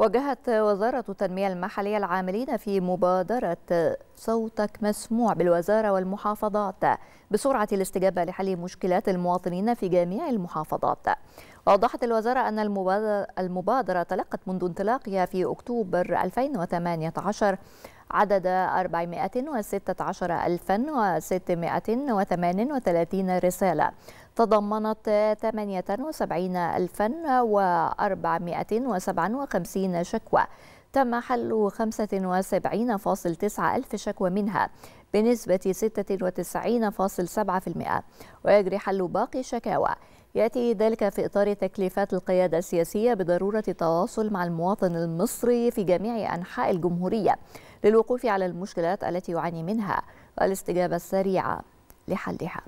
وجهت وزارة التنمية المحلية العاملين في مبادرة صوتك مسموع بالوزارة والمحافظات بسرعة الاستجابة لحل مشكلات المواطنين في جميع المحافظات وأوضحت الوزارة أن المبادرة تلقت منذ انطلاقها في أكتوبر 2018 عدد 416638 رسالة تضمنت 78457 شكوى تم حل 75.9 ألف شكوى منها بنسبة 96.7% ويجري حل باقي الشكاوى يأتي ذلك في إطار تكليفات القيادة السياسية بضرورة التواصل مع المواطن المصري في جميع أنحاء الجمهورية للوقوف على المشكلات التي يعاني منها والاستجابة السريعة لحلها